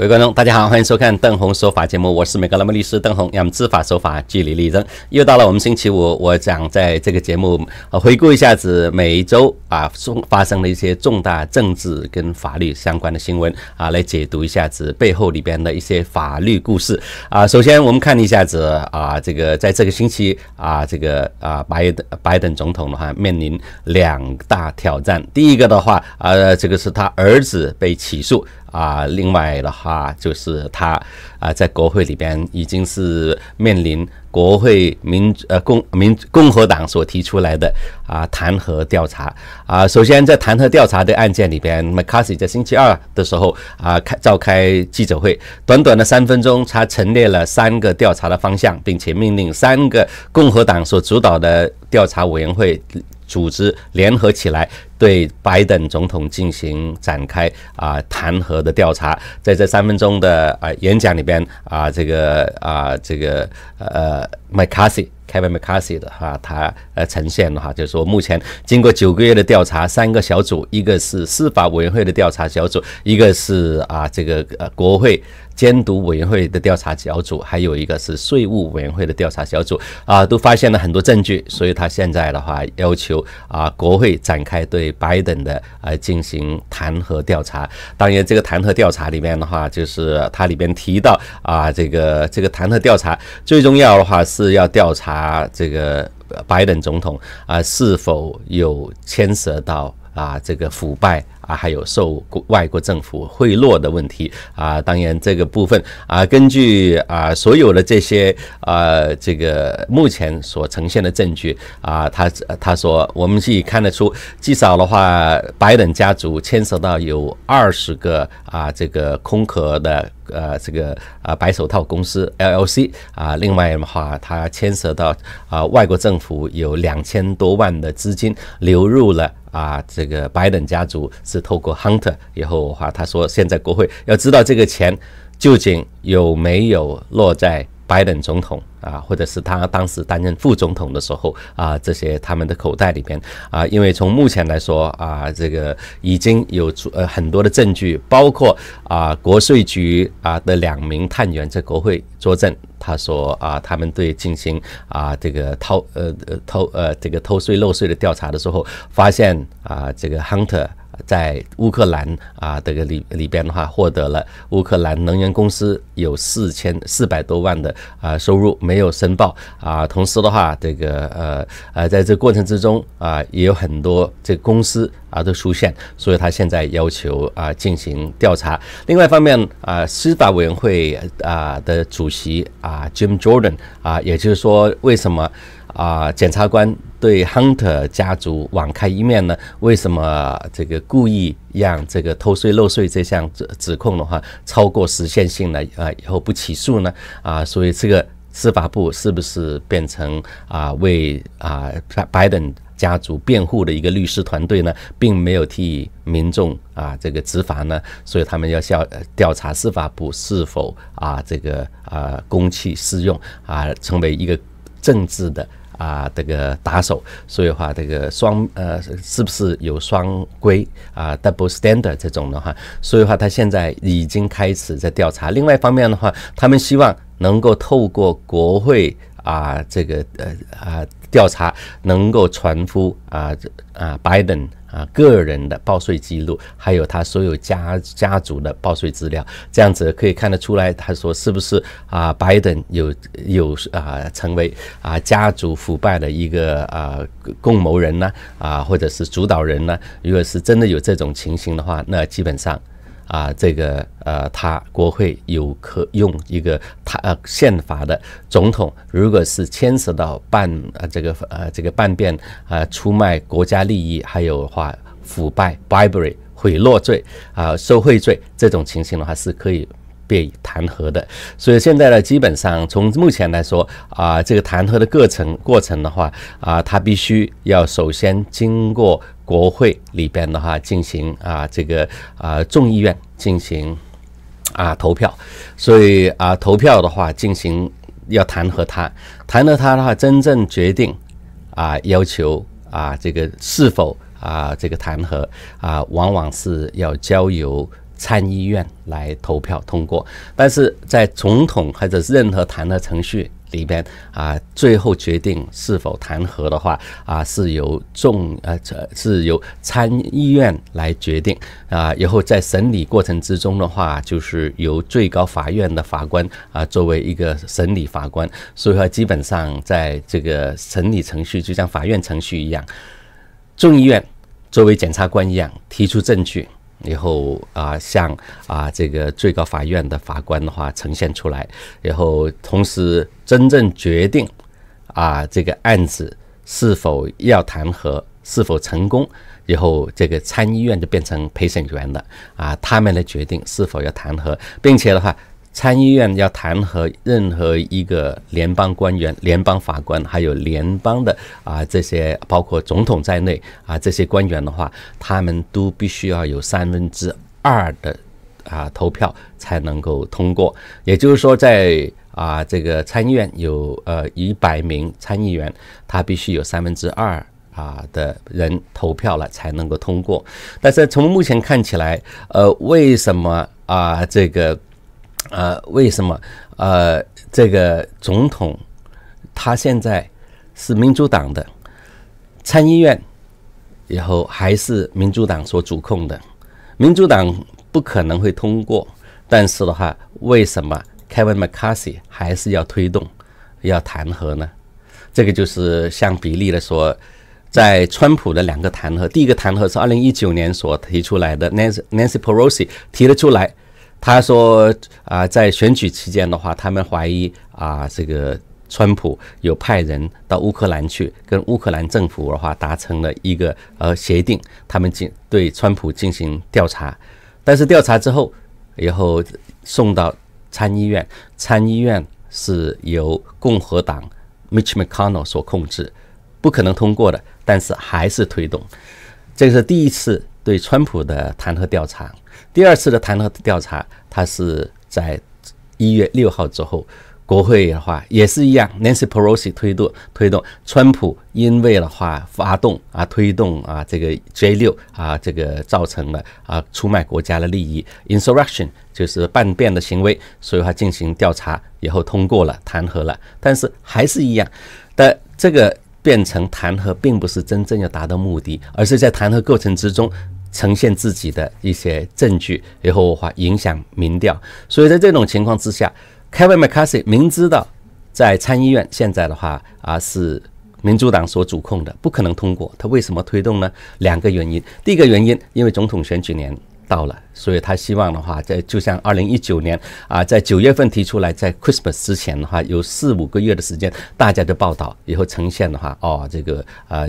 各位观众，大家好，欢迎收看邓红说法节目，我是美格兰姆律师邓红，让知法守法，据理力争。又到了我们星期五，我讲在这个节目，回顾一下子每一周啊，中发生的一些重大政治跟法律相关的新闻啊，来解读一下子背后里边的一些法律故事啊。首先，我们看一下子啊，这个在这个星期啊，这个啊，白白等总统的话面临两大挑战。第一个的话啊，这个是他儿子被起诉。啊，另外的话就是他啊，在国会里边已经是面临国会民呃共民共和党所提出来的啊弹劾调查啊。首先，在弹劾调查的案件里边，m c c a t h y 在星期二的时候啊开召开记者会，短短的三分钟，他陈列了三个调查的方向，并且命令三个共和党所主导的调查委员会。组织联合起来对拜登总统进行展开啊弹劾的调查，在这三分钟的啊演讲里边啊，这个啊这个呃麦卡锡。a r t h y Kevin McCarthy 的哈，他呃呈现的哈，就是说目前经过九个月的调查，三个小组，一个是司法委员会的调查小组，一个是啊这个呃国会。监督委员会的调查小组，还有一个是税务委员会的调查小组啊，都发现了很多证据，所以他现在的话要求啊国会展开对拜登的啊进行弹劾调查。当然，这个弹劾调查里面的话，就是它里边提到啊，这个这个弹劾调查最重要的话是要调查这个拜登总统啊是否有牵涉到啊这个腐败。啊，还有受外国政府贿赂的问题啊！当然，这个部分啊，根据啊所有的这些啊，这个目前所呈现的证据啊，他他说，我们自己看得出，至少的话，白登家族牵涉到有二十个啊，这个空壳的呃，这个啊白手套公司 LLC 啊，另外的话，它牵涉到啊外国政府有两千多万的资金流入了啊，这个白登家族是。透过 Hunter 以后的话，他说现在国会要知道这个钱究竟有没有落在拜登总统啊，或者是他当时担任副总统的时候啊，这些他们的口袋里边啊，因为从目前来说啊，这个已经有呃很多的证据，包括啊国税局啊的两名探员在国会作证，他说啊，他们对进行啊这个偷呃偷呃这个偷税漏税的调查的时候，发现啊这个 Hunter。在乌克兰啊，这个里里边的话，获得了乌克兰能源公司有四千四百多万的啊收入没有申报啊，同时的话，这个呃呃，在这过程之中啊，也有很多这个公司啊都出现，所以他现在要求啊进行调查。另外一方面啊，司法委员会啊的主席啊 Jim Jordan 啊，也就是说为什么？啊，检察官对 Hunter 家族网开一面呢？为什么这个故意让这个偷税漏税这项指指控的话超过时限性呢？啊，以后不起诉呢？啊，所以这个司法部是不是变成啊为啊 Biden 家族辩护的一个律师团队呢？并没有替民众啊这个执法呢？所以他们要调调查司法部是否啊这个啊公器私用啊，成为一个政治的。啊，这个打手，所以话这个双呃，是不是有双规啊？Double standard 这种的话，所以话他现在已经开始在调查。另外一方面的话，他们希望能够透过国会啊，这个呃啊。调查能够传出啊啊，拜登啊个人的报税记录，还有他所有家家族的报税资料，这样子可以看得出来，他说是不是啊，拜登有有啊成为啊家族腐败的一个啊共谋人呢啊，或者是主导人呢？如果是真的有这种情形的话，那基本上。啊，这个呃，他国会有可用一个他呃宪法的总统，如果是牵涉到办呃这个呃这个叛变啊出卖国家利益，还有话腐败 （bribery）、毁落罪啊受贿罪这种情形的话，是可以被弹劾的。所以现在呢，基本上从目前来说啊，这个弹劾的过程过程的话啊，他必须要首先经过。国会里边的话，进行啊，这个啊，众议院进行啊投票，所以啊，投票的话进行要弹劾他，弹劾他的话，真正决定啊要求啊这个是否啊这个弹劾啊，往往是要交由参议院来投票通过，但是在总统或者任何弹劾程序。里边啊，最后决定是否弹劾的话啊，是由众呃，是由参议院来决定啊。然后在审理过程之中的话，就是由最高法院的法官啊作为一个审理法官，所以说基本上在这个审理程序就像法院程序一样，众议院作为检察官一样提出证据。然后啊，向啊这个最高法院的法官的话呈现出来，然后同时真正决定啊这个案子是否要弹劾、是否成功，然后这个参议院就变成陪审员了啊，他们来决定是否要弹劾，并且的话。参议院要弹劾任何一个联邦官员、联邦法官，还有联邦的啊这些包括总统在内啊这些官员的话，他们都必须要有三分之二的啊投票才能够通过。也就是说，在啊这个参议院有呃一百名参议员，他必须有三分之二啊的人投票了才能够通过。但是从目前看起来，呃，为什么啊这个？呃，为什么？呃，这个总统他现在是民主党的参议院，然后还是民主党所主控的，民主党不可能会通过。但是的话，为什么 Kevin McCarthy 还是要推动要弹劾呢？这个就是像比利的说，在川普的两个弹劾，第一个弹劾是二零一九年所提出来的，Nancy Pelosi 提了出来。他说：“啊，在选举期间的话，他们怀疑啊，这个川普有派人到乌克兰去，跟乌克兰政府的话达成了一个呃协定。他们进对川普进行调查，但是调查之后，然后送到参议院，参议院是由共和党 Mitch McConnell 所控制，不可能通过的，但是还是推动。这是第一次。”对川普的弹劾调查，第二次的弹劾调查，他是在一月六号之后，国会的话也是一样，Nancy Pelosi 推动推动川普，因为的话发动啊推动啊这个 J 六啊这个造成了啊出卖国家的利益，insurrection 就是叛变的行为，所以他进行调查以后通过了弹劾了，但是还是一样的这个。变成弹劾，并不是真正要达到目的，而是在弹劾过程之中呈现自己的一些证据，然后话影响民调。所以在这种情况之下，凯文麦卡锡明知道在参议院现在的话啊是民主党所主控的，不可能通过。他为什么推动呢？两个原因。第一个原因，因为总统选举年。到了，所以他希望的话，在就像二零一九年啊，在九月份提出来，在 Christmas 之前的话，有四五个月的时间，大家的报道以后呈现的话，哦，这个啊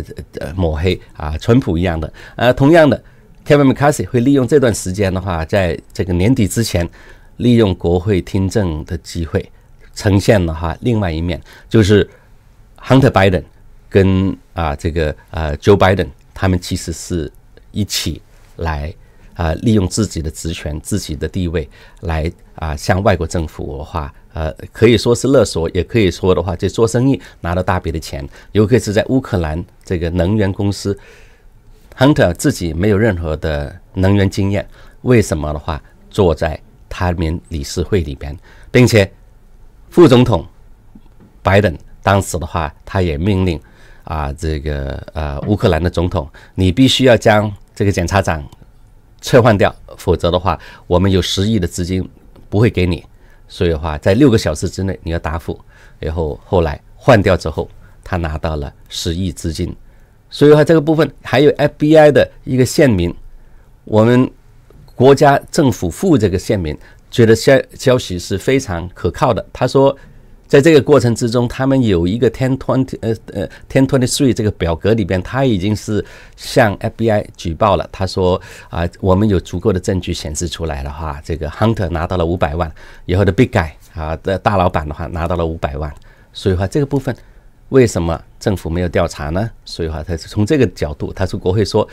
抹黑啊，淳朴一样的。呃，同样的，Kevin McCarthy 会利用这段时间的话，在这个年底之前，利用国会听证的机会，呈现了哈另外一面，就是 Hunter Biden 跟啊这个呃 Joe Biden，他们其实是一起来。啊，利用自己的职权、自己的地位来啊，向外国政府的话，呃，可以说是勒索，也可以说的话，就做生意拿了大笔的钱。尤其是在乌克兰这个能源公司，亨特自己没有任何的能源经验，为什么的话，坐在他们理事会里边，并且副总统拜登当时的话，他也命令啊，这个呃，乌克兰的总统，你必须要将这个检察长。撤换掉，否则的话，我们有十亿的资金不会给你。所以的话，在六个小时之内你要答复。然后后来换掉之后，他拿到了十亿资金。所以的话，这个部分还有 FBI 的一个县民，我们国家政府付这个县民，觉得消消息是非常可靠的。他说。在这个过程之中，他们有一个 ten twenty 呃呃 ten twenty three 这个表格里边，他已经是向 FBI 举报了。他说啊，我们有足够的证据显示出来了哈，这个 Hunter 拿到了五百万，以后的 big guy 啊的大老板的话拿到了五百万，所以话这个部分为什么政府没有调查呢？所以话他是从这个角度，他说国会说，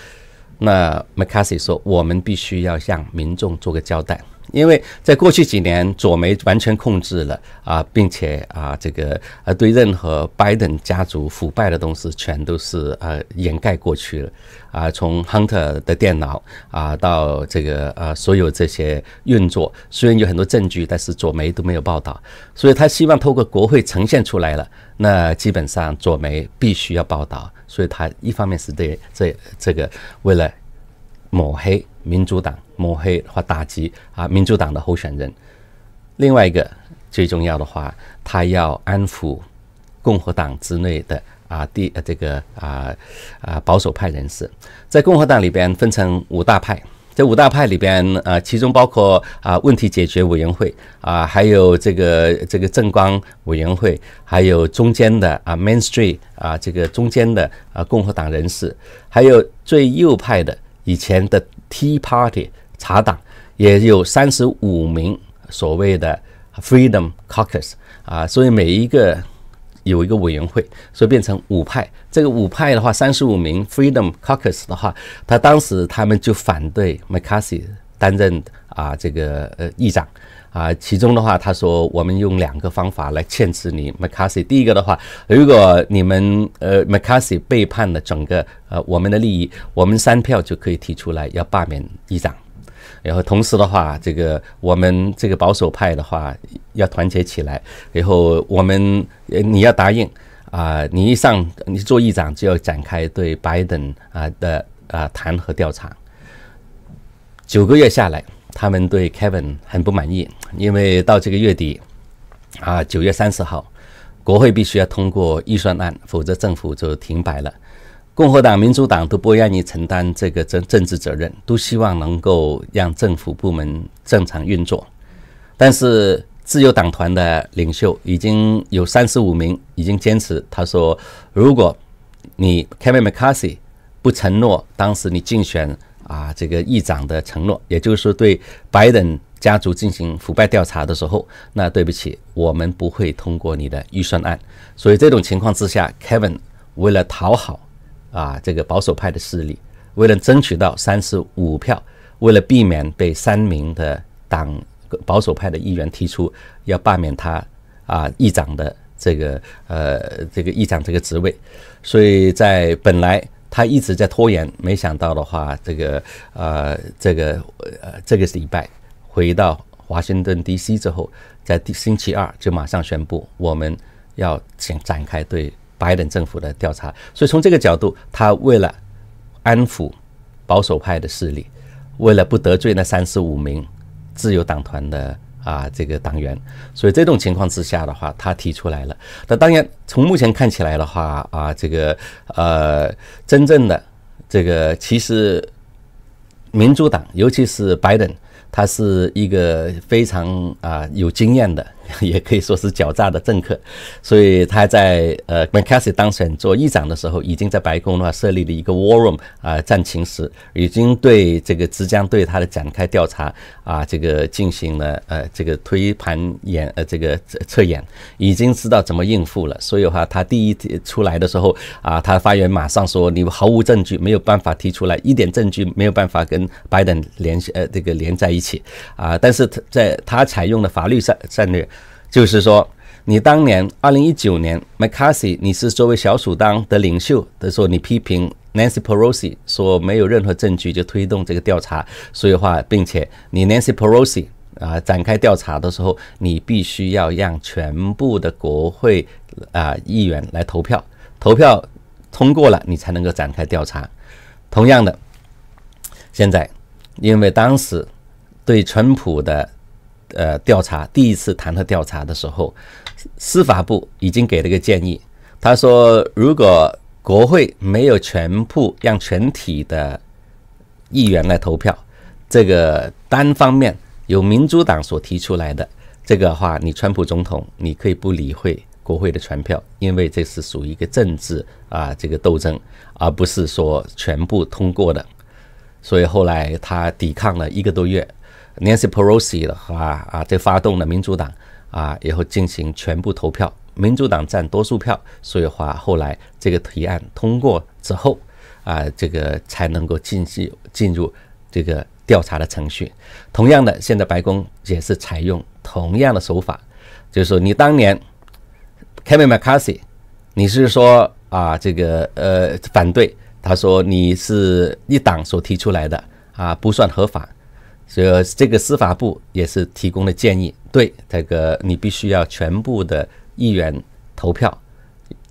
那 McCasky 说，我们必须要向民众做个交代。因为在过去几年，左媒完全控制了啊，并且啊，这个呃，对任何拜登家族腐败的东西，全都是呃掩盖过去了啊。从 Hunter 的电脑啊，到这个呃，所有这些运作，虽然有很多证据，但是左媒都没有报道。所以他希望透过国会呈现出来了，那基本上左媒必须要报道。所以他一方面是对这这个为了。抹黑民主党，抹黑或打击啊民主党的候选人。另外一个最重要的话，他要安抚共和党之内的啊，第这个啊啊保守派人士。在共和党里边分成五大派，这五大派里边呃其中包括啊问题解决委员会啊，还有这个这个政光委员会，还有中间的啊 m a i n s t r e e t 啊这个中间的啊共和党人士，还有最右派的。以前的 Tea Party 茶党也有三十五名所谓的 Freedom Caucus 啊，所以每一个有一个委员会，所以变成五派。这个五派的话，三十五名 Freedom Caucus 的话，他当时他们就反对 McCarthy。担任啊这个呃议长，啊其中的话他说我们用两个方法来牵制你 m c a 麦卡锡。第一个的话，如果你们呃 m c a 麦卡锡背叛了整个呃我们的利益，我们三票就可以提出来要罢免议长。然后同时的话，这个我们这个保守派的话要团结起来。然后我们你要答应啊，你一上你做议长就要展开对拜登啊的啊弹劾调查。九个月下来，他们对 Kevin 很不满意，因为到这个月底，啊，九月三十号，国会必须要通过预算案，否则政府就停摆了。共和党、民主党都不愿意承担这个政政治责任，都希望能够让政府部门正常运作。但是自由党团的领袖已经有三十五名已经坚持，他说，如果你 Kevin McCarthy 不承诺当时你竞选。啊，这个议长的承诺，也就是说对白人家族进行腐败调查的时候，那对不起，我们不会通过你的预算案。所以这种情况之下，Kevin 为了讨好啊这个保守派的势力，为了争取到三十五票，为了避免被三名的党保守派的议员提出要罢免他啊议长的这个呃这个议长这个职位，所以在本来。他一直在拖延，没想到的话，这个呃，这个呃，这个礼拜回到华盛顿 DC 之后，在第星期二就马上宣布我们要展展开对拜登政府的调查。所以从这个角度，他为了安抚保守派的势力，为了不得罪那三十五名自由党团的。啊，这个党员，所以这种情况之下的话，他提出来了。那当然，从目前看起来的话，啊，这个呃，真正的这个其实民主党，尤其是拜登，他是一个非常啊有经验的。也可以说是狡诈的政客，所以他在呃麦卡锡当选做议长的时候，已经在白宫的话设立了一个 war room 啊，战情室，已经对这个即将对他的展开调查啊，这个进行了呃这个推盘演呃这个测演，已经知道怎么应付了。所以话他第一出来的时候啊，他发言马上说你毫无证据，没有办法提出来，一点证据没有办法跟拜登联系呃这个连在一起啊。但是他在他采用的法律战战略。就是说，你当年二零一九年，McCarthy，你是作为小鼠党的领袖，他说你批评 Nancy Pelosi 说没有任何证据就推动这个调查，所以话，并且你 Nancy Pelosi 啊展开调查的时候，你必须要让全部的国会啊议员来投票，投票通过了，你才能够展开调查。同样的，现在因为当时对川普的。呃，调查第一次弹劾调查的时候，司法部已经给了个建议，他说如果国会没有全部让全体的议员来投票，这个单方面由民主党所提出来的这个话，你川普总统你可以不理会国会的传票，因为这是属于一个政治啊这个斗争，而不是说全部通过的，所以后来他抵抗了一个多月。Nancy Pelosi 的话啊，这发动了民主党啊，以后进行全部投票，民主党占多数票，所以话后来这个提案通过之后啊，这个才能够进行进入这个调查的程序。同样的，现在白宫也是采用同样的手法，就是说你当年 Kevin McCarthy，你是说啊，这个呃反对，他说你是一党所提出来的啊，不算合法。所以这个司法部也是提供了建议，对这个你必须要全部的议员投票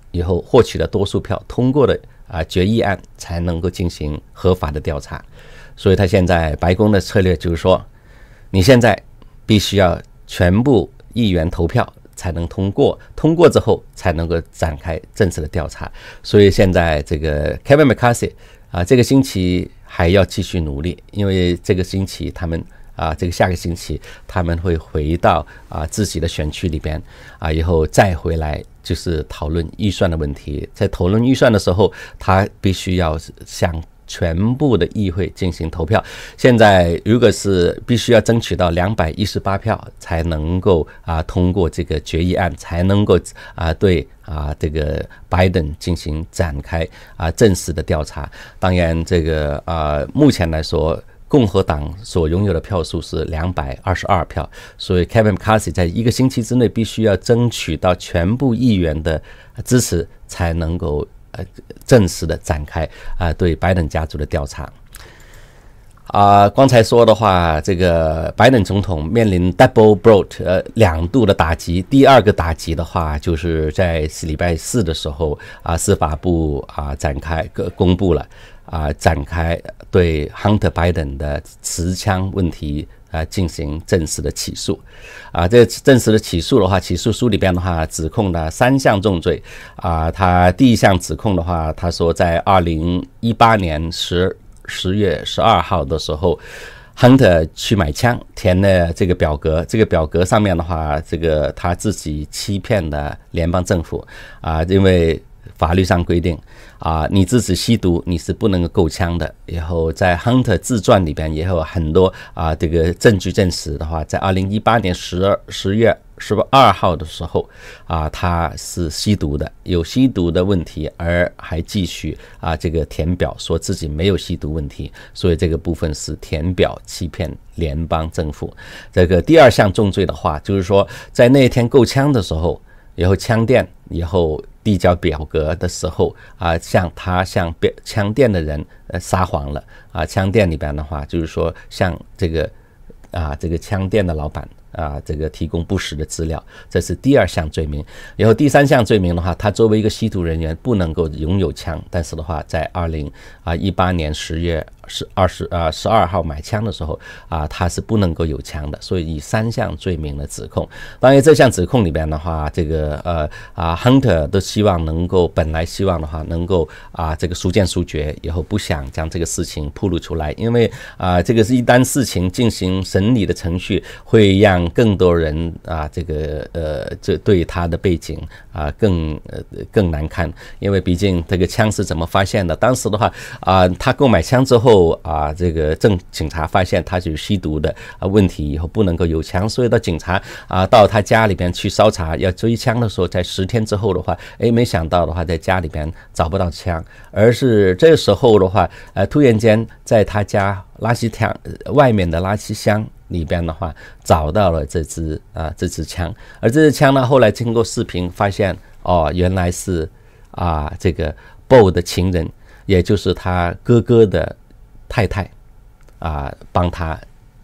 以后获取了多数票通过的啊决议案才能够进行合法的调查。所以他现在白宫的策略就是说，你现在必须要全部议员投票才能通过，通过之后才能够展开正式的调查。所以现在这个 Kevin McCarthy 啊，这个星期。还要继续努力，因为这个星期他们啊，这个下个星期他们会回到啊自己的选区里边啊，以后再回来就是讨论预算的问题。在讨论预算的时候，他必须要向。全部的议会进行投票。现在，如果是必须要争取到两百一十八票才能够啊通过这个决议案，才能够啊对啊这个拜登进行展开啊正式的调查。当然，这个啊目前来说，共和党所拥有的票数是两百二十二票，所以 Kevin McCarthy 在一个星期之内必须要争取到全部议员的支持，才能够。正式的展开啊，对拜登家族的调查。啊，刚才说的话，这个拜登总统面临 double brought 呃两度的打击。第二个打击的话，就是在礼拜四的时候啊，司法部啊展开公布了啊，展开对 Hunter Biden 的持枪问题。啊，进行正式的起诉，啊，这正式的起诉的话，起诉书里边的话，指控了三项重罪，啊，他第一项指控的话，他说在二零一八年十十月十二号的时候，亨特去买枪，填了这个表格，这个表格上面的话，这个他自己欺骗了联邦政府，啊，因为。法律上规定，啊，你自己吸毒，你是不能够够枪的。然后在 Hunter 自传里边也有很多啊，这个证据证实的话，在二零一八年十二十月十二号的时候，啊，他是吸毒的，有吸毒的问题，而还继续啊，这个填表说自己没有吸毒问题，所以这个部分是填表欺骗联邦政府。这个第二项重罪的话，就是说在那天购枪的时候，然后枪店，然后。递交表格的时候啊，向他向枪店的人呃撒谎了啊，枪店里边的话就是说向这个啊这个枪店的老板啊这个提供不实的资料，这是第二项罪名。然后第三项罪名的话，他作为一个吸毒人员不能够拥有枪，但是的话在二零啊一八年十月。是二十呃十二号买枪的时候啊，他是不能够有枪的，所以以三项罪名的指控。当然，这项指控里边的话，这个呃啊 Hunter 都希望能够本来希望的话能够啊这个速见速决，以后不想将这个事情暴露出来，因为啊这个是一单事情进行审理的程序，会让更多人啊这个呃这对他的背景啊更呃更难堪，因为毕竟这个枪是怎么发现的？当时的话啊，他购买枪之后。后啊，这个政警察发现他是吸毒的啊问题以后，不能够有枪，所以到警察啊到他家里边去搜查要追枪的时候，在十天之后的话，哎，没想到的话，在家里边找不到枪，而是这时候的话，呃，突然间在他家垃圾箱外面的垃圾箱里边的话，找到了这支啊这支枪，而这支枪呢，后来经过视频发现哦，原来是啊这个 BO 的情人，也就是他哥哥的。太太，啊，帮他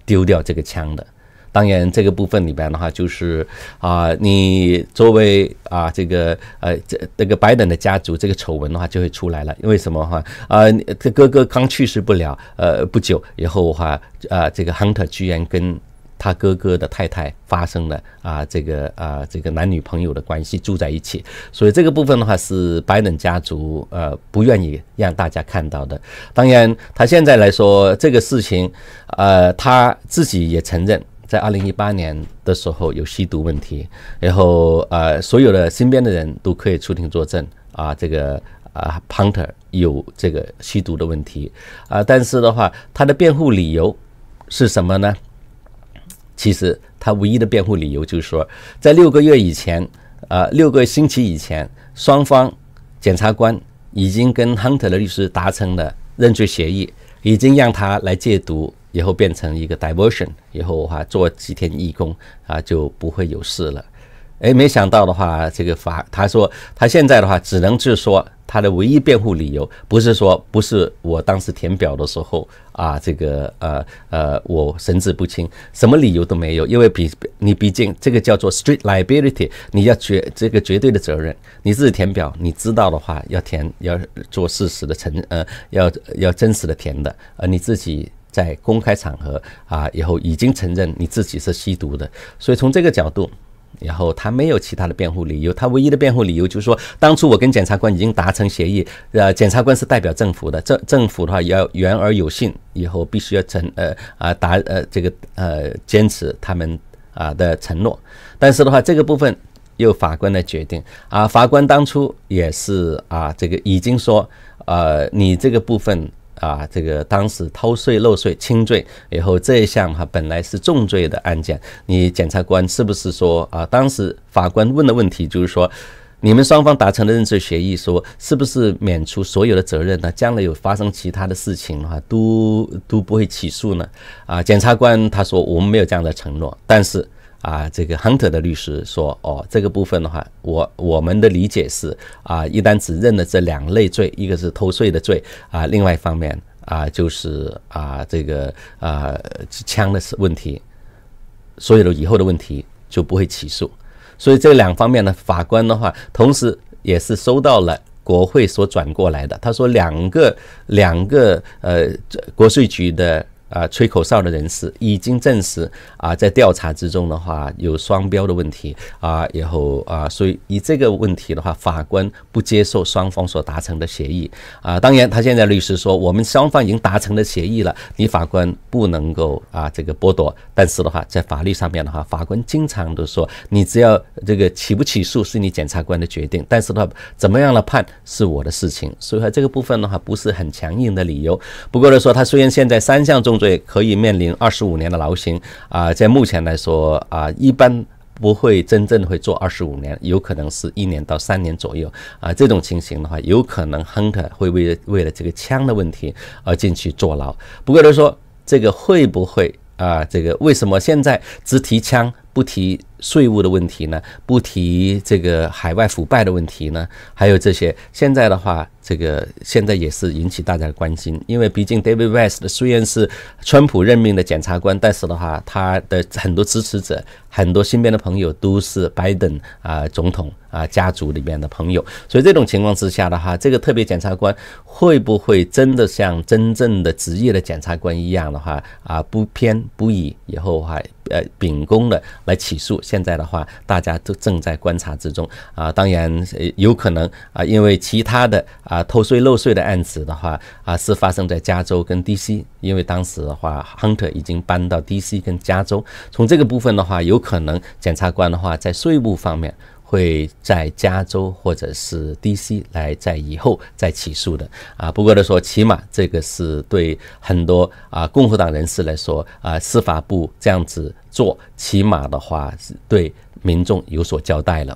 丢掉这个枪的。当然，这个部分里边的话，就是啊，你作为啊这个呃这那个拜登的家族，这个丑闻的话就会出来了。因为什么哈？啊，这哥哥刚去世不了，呃，不久以后的话，啊，这个亨特居然跟。他哥哥的太太发生了啊，这个啊，这个男女朋友的关系住在一起，所以这个部分的话是白冷家族呃不愿意让大家看到的。当然，他现在来说这个事情，呃，他自己也承认，在二零一八年的时候有吸毒问题，然后呃，所有的身边的人都可以出庭作证啊，这个啊，Punter 有这个吸毒的问题啊，但是的话，他的辩护理由是什么呢？其实他唯一的辩护理由就是说，在六个月以前，啊，六个星期以前，双方检察官已经跟亨特的律师达成了认罪协议，已经让他来戒毒，以后变成一个 diversion，以后的话做几天义工啊，就不会有事了。哎，没想到的话，这个法，他说他现在的话，只能就是说。他的唯一辩护理由不是说不是我当时填表的时候啊，这个呃呃，我神志不清，什么理由都没有。因为比你毕竟这个叫做 strict liability，你要绝这个绝对的责任，你自己填表，你知道的话要填要做事实的承呃，要要真实的填的。呃，你自己在公开场合啊以后已经承认你自己是吸毒的，所以从这个角度。然后他没有其他的辩护理由，他唯一的辩护理由就是说，当初我跟检察官已经达成协议，呃，检察官是代表政府的，政政府的话要言而有信，以后必须要承，呃啊达，呃这个呃坚持他们啊的承诺，但是的话这个部分由法官来决定啊，法官当初也是啊这个已经说，呃你这个部分。啊，这个当时偷税漏税轻罪，然后这一项哈本来是重罪的案件，你检察官是不是说啊，当时法官问的问题就是说，你们双方达成的认罪协议，说是不是免除所有的责任呢？将来有发生其他的事情哈，都都不会起诉呢？啊，检察官他说我们没有这样的承诺，但是。啊，这个 hunter 的律师说，哦，这个部分的话，我我们的理解是，啊，一旦只认了这两类罪，一个是偷税的罪，啊，另外一方面，啊，就是啊，这个啊，枪的问题，所有的以后的问题就不会起诉，所以这两方面呢，法官的话，同时也是收到了国会所转过来的，他说两个两个呃，国税局的。啊，吹口哨的人士已经证实啊，在调查之中的话有双标的问题啊，然后啊，所以以这个问题的话，法官不接受双方所达成的协议啊。当然，他现在律师说，我们双方已经达成了协议了，你法官不能够啊这个剥夺。但是的话，在法律上面的话，法官经常都说，你只要这个起不起诉是你检察官的决定，但是的话，怎么样的判是我的事情。所以说这个部分的话，不是很强硬的理由。不过来说，他虽然现在三项中。对，可以面临二十五年的牢刑啊！在目前来说啊，一般不会真正会做二十五年，有可能是一年到三年左右啊。这种情形的话，有可能亨特会为为了这个枪的问题而进去坐牢。不过他说，这个会不会啊？这个为什么现在只提枪？不提税务的问题呢，不提这个海外腐败的问题呢，还有这些，现在的话，这个现在也是引起大家关心，因为毕竟 David West 虽然是川普任命的检察官，但是的话，他的很多支持者，很多身边的朋友都是 Biden 啊总统啊家族里面的朋友，所以这种情况之下的话，这个特别检察官会不会真的像真正的职业的检察官一样的话啊不偏不倚以后还？呃，秉公的来起诉，现在的话，大家都正在观察之中啊。当然，呃，有可能啊，因为其他的啊，偷税漏税的案子的话啊，是发生在加州跟 DC，因为当时的话，Hunter 已经搬到 DC 跟加州。从这个部分的话，有可能检察官的话，在税务方面。会在加州或者是 DC 来，在以后再起诉的啊。不过来说，起码这个是对很多啊共和党人士来说啊，司法部这样子做，起码的话是对民众有所交代了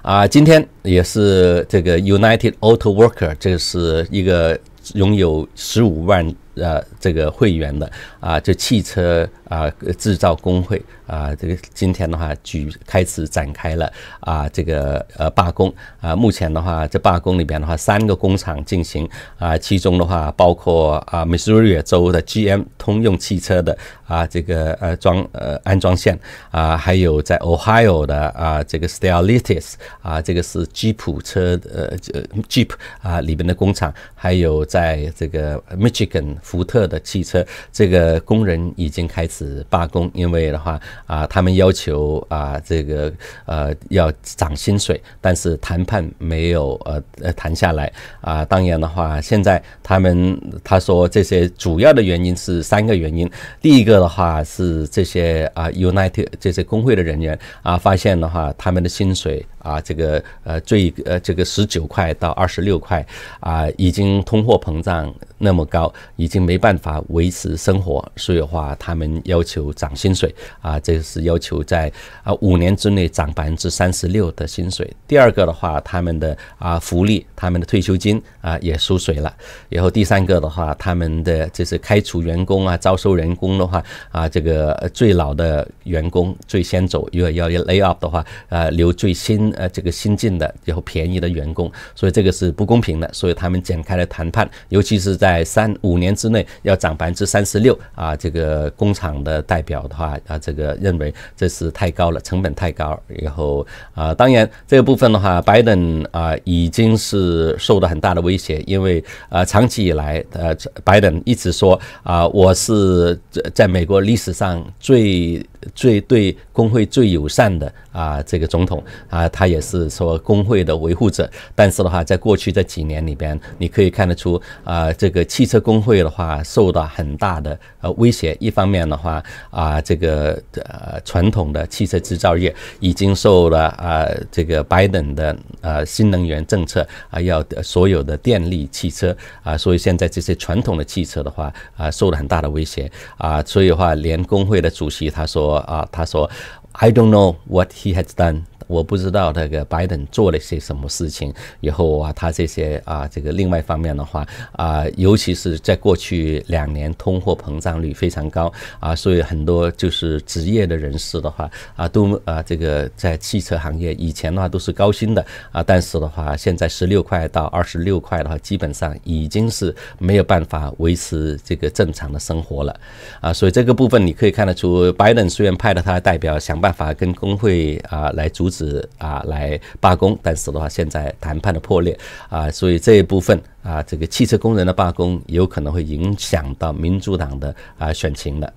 啊。今天也是这个 United Auto Worker，这是一个拥有十五万呃这个会员的。啊，就汽车啊制造工会啊，这个今天的话举开始展开了啊，这个呃罢工啊，目前的话这罢工里边的话，三个工厂进行啊，其中的话包括啊 Missouri 州的 GM 通用汽车的啊这个呃装呃安装线啊，还有在 Ohio 的啊这个 Stellantis 啊，这个是吉普车呃呃 Jeep 啊里边的工厂，还有在这个 Michigan 福特的汽车这个。工人已经开始罢工，因为的话啊，他们要求啊，这个呃要涨薪水，但是谈判没有呃谈下来啊。当然的话，现在他们他说这些主要的原因是三个原因，第一个的话是这些啊 United 这些工会的人员啊，发现的话他们的薪水。啊，这个呃最呃这个十九块到二十六块，啊，已经通货膨胀那么高，已经没办法维持生活，所以的话他们要求涨薪水，啊，这是要求在啊五年之内涨百分之三十六的薪水。第二个的话，他们的啊福利。他们的退休金啊也缩水了，然后第三个的话，他们的这是开除员工啊，招收员工的话啊，这个最老的员工最先走，如果要 lay off 的话，呃，留最新呃这个新进的，然后便宜的员工，所以这个是不公平的，所以他们展开了谈判，尤其是在三五年之内要涨百分之三十六啊，这个工厂的代表的话啊，这个认为这是太高了，成本太高，然后啊，当然这个部分的话，拜登啊已经是。是受到很大的威胁，因为呃，长期以来，呃，拜登一直说啊，我是在美国历史上最最对工会最友善的。啊，这个总统啊，他也是说工会的维护者，但是的话，在过去这几年里边，你可以看得出啊，这个汽车工会的话受到很大的呃威胁。一方面的话啊，这个呃传统的汽车制造业已经受了啊这个拜登的啊新能源政策啊要所有的电力汽车啊，所以现在这些传统的汽车的话啊，受了很大的威胁啊，所以的话，连工会的主席他说啊，他说。I don't know what he has done 我不知道那个拜登做了些什么事情以后啊，他这些啊，这个另外方面的话啊，尤其是在过去两年通货膨胀率非常高啊，所以很多就是职业的人士的话啊，都啊，这个在汽车行业以前的话都是高薪的啊，但是的话现在十六块到二十六块的话，基本上已经是没有办法维持这个正常的生活了啊，所以这个部分你可以看得出，拜登虽然派了他的代表想办法跟工会啊来阻止。是啊，来罢工，但是的话，现在谈判的破裂啊，所以这一部分啊，这个汽车工人的罢工有可能会影响到民主党的啊选情的。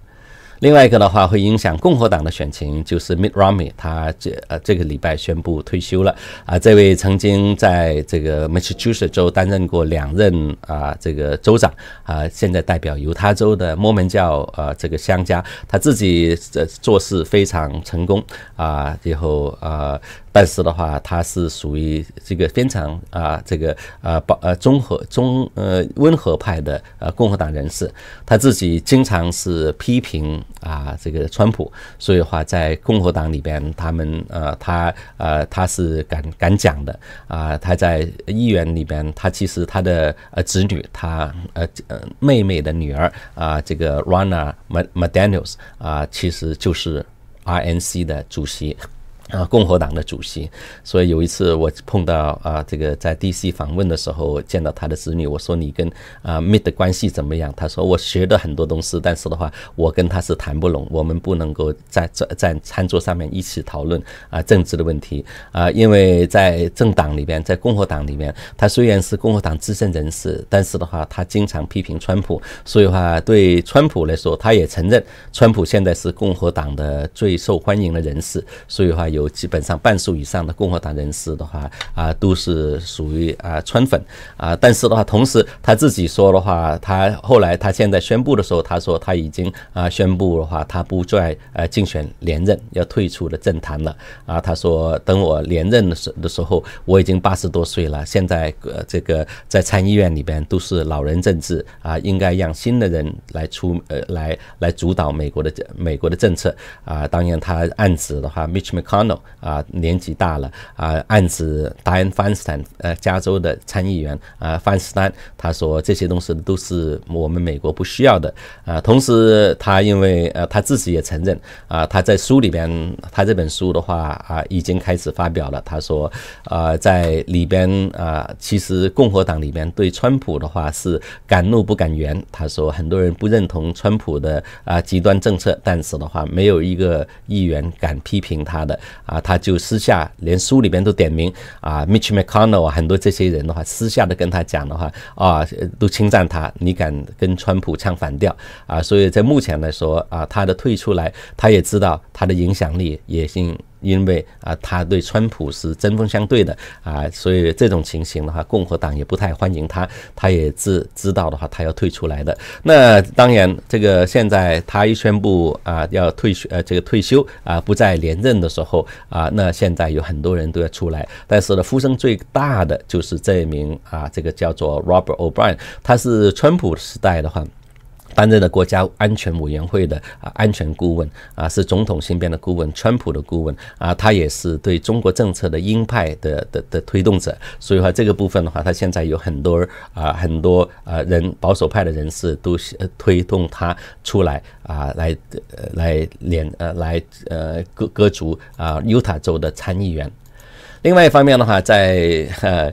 另外一个的话会影响共和党的选情，就是 Mitt Romney，他这呃这个礼拜宣布退休了啊。这位曾经在这个 Massachusetts 州担任过两任啊这个州长啊，现在代表犹他州的摩门教啊这个乡家，他自己在做事非常成功啊，以后啊。但是的话，他是属于这个非常啊，这个啊保呃综合中呃温和派的呃共和党人士。他自己经常是批评啊这个川普，所以话在共和党里边，他们呃他呃他是敢敢讲的啊。他在议员里边，他其实他的呃子女，他呃呃妹妹的女儿啊，这个 r a n a e Madanius 啊，其实就是 RNC 的主席。啊，共和党的主席，所以有一次我碰到啊，这个在 DC 访问的时候，见到他的子女，我说你跟啊 m 妹的关系怎么样？他说我学的很多东西，但是的话，我跟他是谈不拢，我们不能够在在在餐桌上面一起讨论啊政治的问题啊，因为在政党里边，在共和党里面，他虽然是共和党资深人士，但是的话，他经常批评川普，所以话对川普来说，他也承认川普现在是共和党的最受欢迎的人士，所以话有。有基本上半数以上的共和党人士的话啊，都是属于啊川粉啊，但是的话，同时他自己说的话，他后来他现在宣布的时候，他说他已经啊宣布的话，他不再呃竞选连任，要退出了政坛了啊。他说，等我连任的时的时候，我已经八十多岁了，现在呃这个在参议院里边都是老人政治啊，应该让新的人来出呃来来主导美国的美国的政策啊。当然，他暗指的话，Mitch McConnell。啊，年纪大了啊，案子达恩·范斯坦，呃，加州的参议员啊，范斯坦，他说这些东西都是我们美国不需要的啊。同时，他因为呃，他自己也承认啊，他在书里边，他这本书的话啊，已经开始发表了。他说啊，在里边啊，其实共和党里边对川普的话是敢怒不敢言。他说很多人不认同川普的啊极端政策，但是的话，没有一个议员敢批评他的。啊，他就私下连书里面都点名啊，Mitch McConnell 啊，很多这些人的话，私下都跟他讲的话，啊，都称赞他，你敢跟川普唱反调啊？所以在目前来说啊，他的退出来，他也知道他的影响力也尽。因为啊，他对川普是针锋相对的啊，所以这种情形的话，共和党也不太欢迎他。他也知知道的话，他要退出来的。那当然，这个现在他一宣布啊要退呃这个退休啊不再连任的时候啊，那现在有很多人都要出来。但是呢，呼声最大的就是这一名啊，这个叫做 Robert O'Brien，他是川普时代的话。担任了国家安全委员会的啊安全顾问啊，是总统身边的顾问，川普的顾问啊，他也是对中国政策的鹰派的的的推动者，所以话这个部分的话，他现在有很多啊很多啊人保守派的人士都推动他出来啊来来联呃来呃割割足啊犹他州的参议员。另外一方面的话，在呃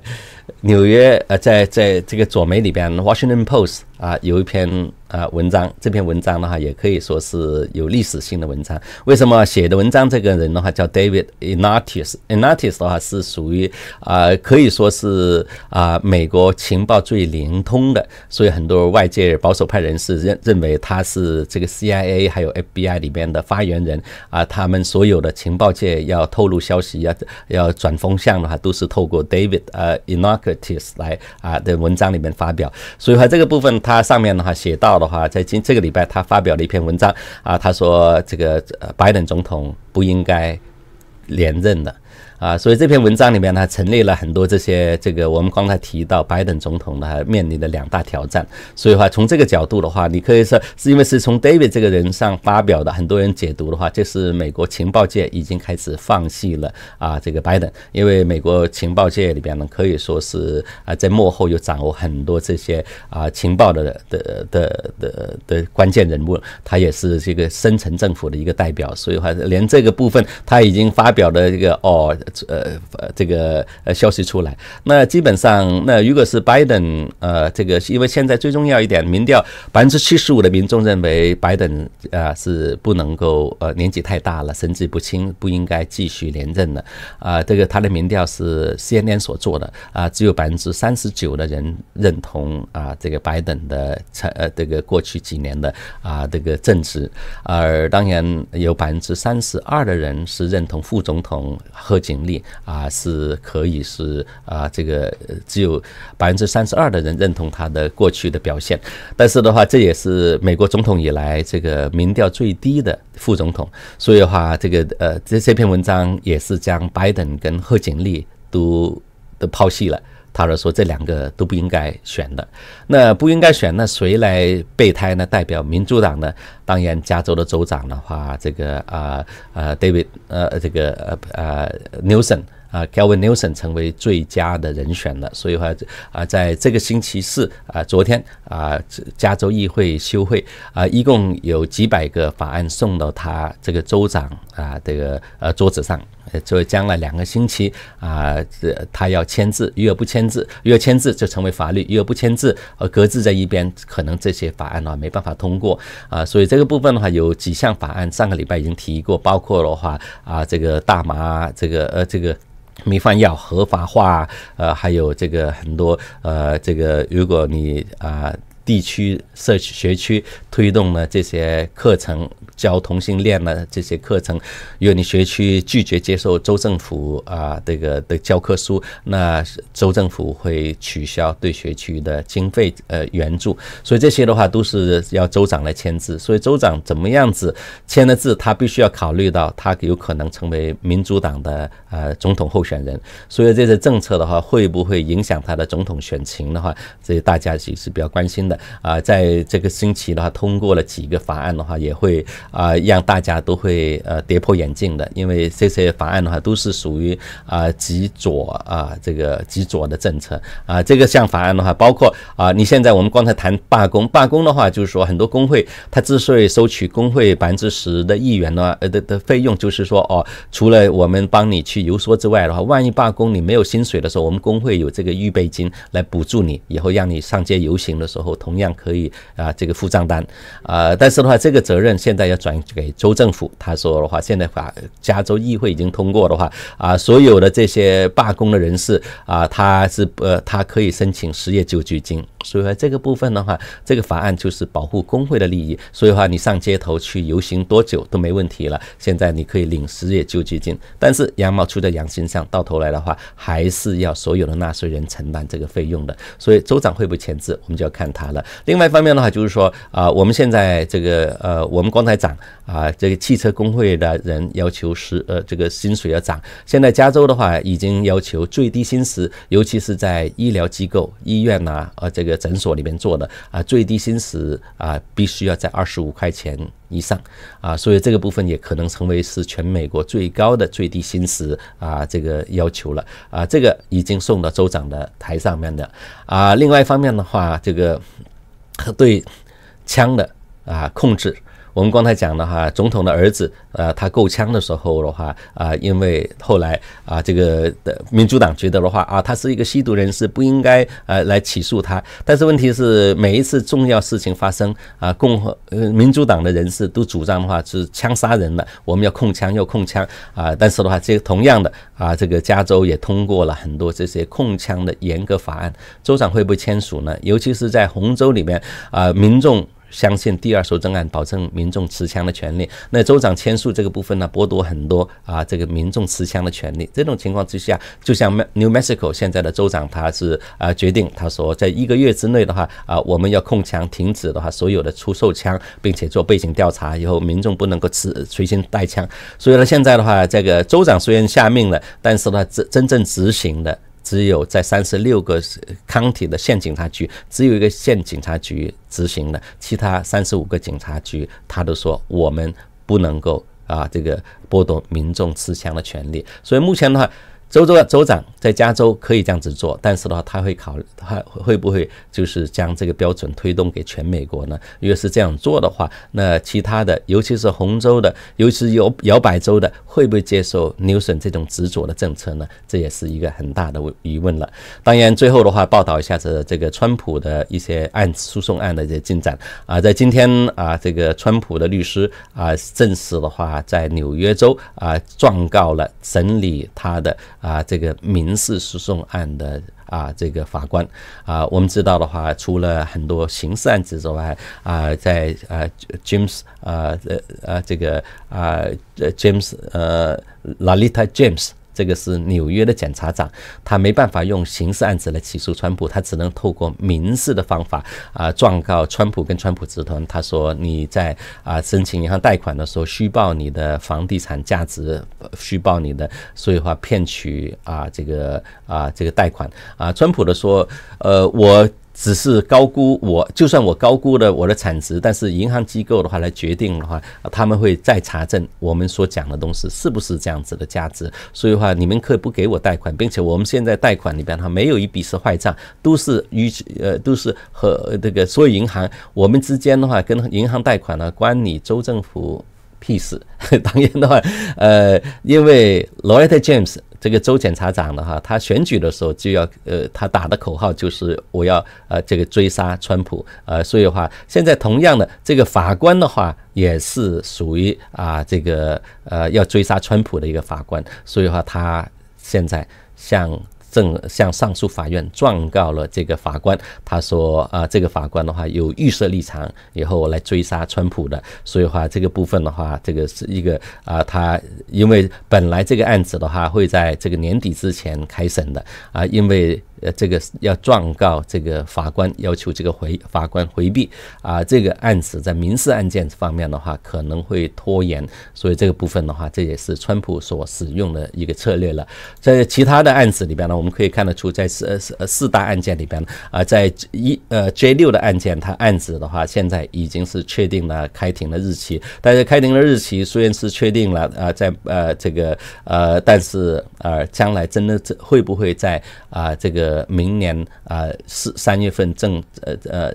纽约呃在在这个左媒里边，《Washington Post》。啊，有一篇啊文章，这篇文章的话也可以说是有历史性的文章。为什么写的文章？这个人的话叫 David Inatius。Inatius 的话是属于啊，可以说是啊美国情报最灵通的。所以很多外界保守派人士认认为他是这个 CIA 还有 FBI 里边的发言人啊。他们所有的情报界要透露消息要要转风向的话，都是透过 David 呃 Inatius 来啊的文章里面发表。所以话这个部分。他上面的话写到的话，在今这个礼拜，他发表了一篇文章啊，他说这个呃，白人总统不应该连任的。啊，所以这篇文章里面呢，陈列了很多这些这个我们刚才提到拜登总统呢面临的两大挑战。所以话从这个角度的话，你可以说是因为是从 David 这个人上发表的，很多人解读的话，这是美国情报界已经开始放弃了啊这个拜登，因为美国情报界里边呢可以说是啊在幕后又掌握很多这些啊情报的的的的的关键人物，他也是这个深层政府的一个代表。所以话连这个部分他已经发表了这个哦。呃，这个呃消息出来，那基本上，那如果是拜登，呃，这个因为现在最重要一点，民调百分之七十五的民众认为拜登啊是不能够呃年纪太大了，神志不清，不应该继续连任的。啊，这个他的民调是 CNN 所做的，啊，只有百分之三十九的人认同啊这个拜登的成呃这个过去几年的啊这个政治，而当然有百分之三十二的人是认同副总统贺锦。能力啊，是可以是啊，这个只有百分之三十二的人认同他的过去的表现，但是的话，这也是美国总统以来这个民调最低的副总统，所以的话，这个呃，这这篇文章也是将拜登跟贺锦丽都都抛弃了。他就说这两个都不应该选的，那不应该选，那谁来备胎呢？代表民主党呢？当然，加州的州长的话，这个啊啊，David 呃，这个呃呃，Newson 啊，Kevin Newson 成为最佳的人选了。所以话啊，在这个星期四啊，昨天啊，加州议会休会啊，一共有几百个法案送到他这个州长啊，这个呃桌子上。呃，所以将来两个星期啊，这他要签字，如果不签字，如果签字就成为法律，如果不签字，呃，搁置在一边，可能这些法案呢没办法通过啊。所以这个部分的话，有几项法案，上个礼拜已经提过，包括的话啊，这个大麻，这个呃，这个迷幻药合法化啊，呃，还有这个很多呃，这个如果你啊。地区区学区推动了这些课程，教同性恋呢这些课程。如果你学区拒绝接受州政府啊这个的教科书，那州政府会取消对学区的经费呃援助。所以这些的话都是要州长来签字。所以州长怎么样子签了字，他必须要考虑到他有可能成为民主党的呃总统候选人。所以这些政策的话，会不会影响他的总统选情的话，这大家其是比较关心的。啊，在这个星期的话，通过了几个法案的话，也会啊让大家都会呃跌破眼镜的，因为这些法案的话都是属于啊极左啊这个极左的政策啊。这个项法案的话，包括啊，你现在我们刚才谈罢工，罢工的话就是说，很多工会他之所以收取工会百分之十的议员呢呃的的费用，就是说哦，除了我们帮你去游说之外的话，万一罢工你没有薪水的时候，我们工会有这个预备金来补助你，以后让你上街游行的时候。同样可以啊，这个付账单，啊，但是的话，这个责任现在要转给州政府。他说的话，现在法加州议会已经通过的话，啊，所有的这些罢工的人士啊，他是呃，他可以申请失业救济金。所以说这个部分的话，这个法案就是保护工会的利益。所以话，你上街头去游行多久都没问题了。现在你可以领失业救济金，但是羊毛出在羊身上，到头来的话，还是要所有的纳税人承担这个费用的。所以州长会不会签字，我们就要看他。另外一方面的话，就是说啊，我们现在这个呃，我们刚才讲啊，这个汽车工会的人要求是呃，这个薪水要涨。现在加州的话，已经要求最低薪时，尤其是在医疗机构、医院呐，呃，这个诊所里面做的啊，最低薪时啊，必须要在二十五块钱。以上，啊，所以这个部分也可能成为是全美国最高的最低薪时啊，这个要求了啊，这个已经送到州长的台上面的啊。另外一方面的话，这个对枪的啊控制。我们刚才讲的哈，总统的儿子，呃，他购枪的时候的话，啊，因为后来啊，这个的民主党觉得的话，啊，他是一个吸毒人士，不应该呃来起诉他。但是问题是，每一次重要事情发生啊，共和呃民主党的人士都主张的话是枪杀人了，我们要控枪，要控枪啊。但是的话，这同样的啊，这个加州也通过了很多这些控枪的严格法案，州长会不会签署呢？尤其是在红州里面啊，民众。相信第二修正案，保证民众持枪的权利。那州长签署这个部分呢，剥夺很多啊，这个民众持枪的权利。这种情况之下，就像 New Mexico 现在的州长，他是啊决定，他说在一个月之内的话啊，我们要控枪，停止的话所有的出售枪，并且做背景调查，以后民众不能够持随心带枪。所以呢，现在的话，这个州长虽然下命了，但是呢，真真正执行的。只有在三十六个康体的县警察局，只有一个县警察局执行的，其他三十五个警察局，他都说我们不能够啊，这个剥夺民众持枪的权利。所以目前的话。州州的州长在加州可以这样子做，但是的话，他会考他会不会就是将这个标准推动给全美国呢？如果是这样做的话，那其他的，尤其是红州的，尤其是摇摇摆州的，会不会接受牛省这种执着的政策呢？这也是一个很大的疑问了。当然，最后的话，报道一下这这个川普的一些案诉讼案的一些进展啊，在今天啊，这个川普的律师啊，正式的话在纽约州啊，状告了审理他的。啊，这个民事诉讼案的啊，这个法官啊，我们知道的话，除了很多刑事案件之外啊，在啊，James 啊，呃啊，这个啊，James 呃，LaLita James。这个是纽约的检察长，他没办法用刑事案子来起诉川普，他只能透过民事的方法啊，状告川普跟川普集团。他说你在啊申请银行贷款的时候虚报你的房地产价值，虚报你的，所以话骗取啊这个啊这个贷款啊。川普的说，呃我。只是高估我，就算我高估了我的产值，但是银行机构的话来决定的话，他们会再查证我们所讲的东西是不是这样子的价值。所以话，你们可以不给我贷款，并且我们现在贷款里边它没有一笔是坏账，都是与呃都是和这个所有银行我们之间的话跟银行贷款呢关你州政府。屁事！当然的话，呃，因为罗伯特·詹姆斯这个州检察长的话，他选举的时候就要，呃，他打的口号就是我要呃这个追杀川普，呃，所以的话，现在同样的这个法官的话，也是属于啊这个呃要追杀川普的一个法官，所以的话，他现在像。正向上诉法院状告了这个法官，他说啊，这个法官的话有预设立场，以后来追杀川普的，所以话这个部分的话，这个是一个啊，他因为本来这个案子的话会在这个年底之前开审的啊，因为。呃，这个要状告这个法官，要求这个回法官回避啊。这个案子在民事案件方面的话，可能会拖延，所以这个部分的话，这也是川普所使用的一个策略了。在其他的案子里边呢，我们可以看得出，在四四四大案件里边啊，在一呃 J 六的案件，它案子的话现在已经是确定了开庭的日期。但是开庭的日期虽然是确定了啊，在呃这个呃，但是啊，将来真的会不会在啊这个？呃，明年啊，四三月份正呃呃。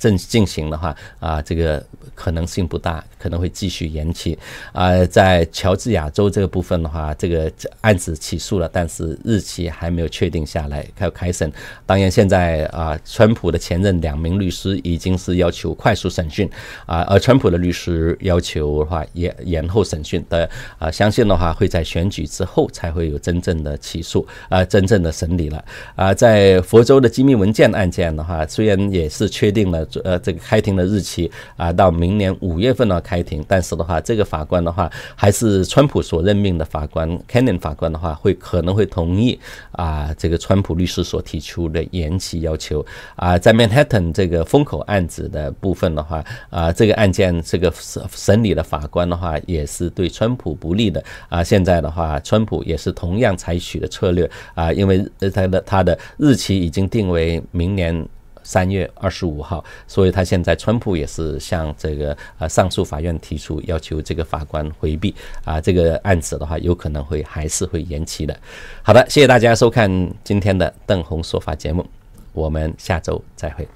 正进行的话啊，这个可能性不大，可能会继续延期。啊，在乔治亚州这个部分的话，这个案子起诉了，但是日期还没有确定下来，还要开审。当然，现在啊，川普的前任两名律师已经是要求快速审讯啊，而川普的律师要求的话延延后审讯的啊，相信的话会在选举之后才会有真正的起诉啊，真正的审理了啊。在佛州的机密文件案件的话，虽然也是确定了。呃，这个开庭的日期啊，到明年五月份呢开庭。但是的话，这个法官的话，还是川普所任命的法官，Cannon 法官的话，会可能会同意啊，这个川普律师所提出的延期要求啊。在 Manhattan 这个封口案子的部分的话啊，这个案件这个审审理的法官的话，也是对川普不利的啊。现在的话，川普也是同样采取的策略啊，因为他的他的日期已经定为明年。三月二十五号，所以他现在川普也是向这个呃上诉法院提出要求，这个法官回避啊，这个案子的话有可能会还是会延期的。好的，谢谢大家收看今天的邓红说法节目，我们下周再会。